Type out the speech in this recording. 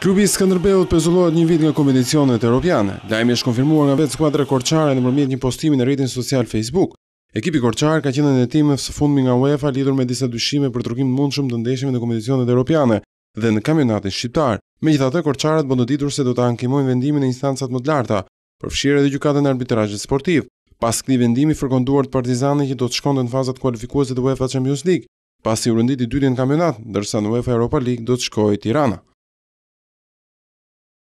Klubi Skënderbeut pezullohet një vit nga kompeticionet europiane. Lajmi është konfirmuar nga vetë skuadra korçare nëpërmjet një postimi në rrjetin social Facebook. Ekipi korçar ka qenë në hetim së fundmi nga UEFA lidhur me disa dyshime për trukim të mundshëm të ndeshjeve në kompeticionet europiane dhe në kampionatin shqiptar. Megjithatë, korçarët bënë ditur se do të ankimojnë vendimin në instancat më të larta, përfshirë edhe gjykatën e arbitrazhit sportiv. Pas këtij vendimi fërkonduar të Partizani që do të shkonte në fazat kualifikuese të UEFA Champions League, pasi u renditi dytën në kampionat, ndërsa në UEFA Europa League do të shkojë Tirana.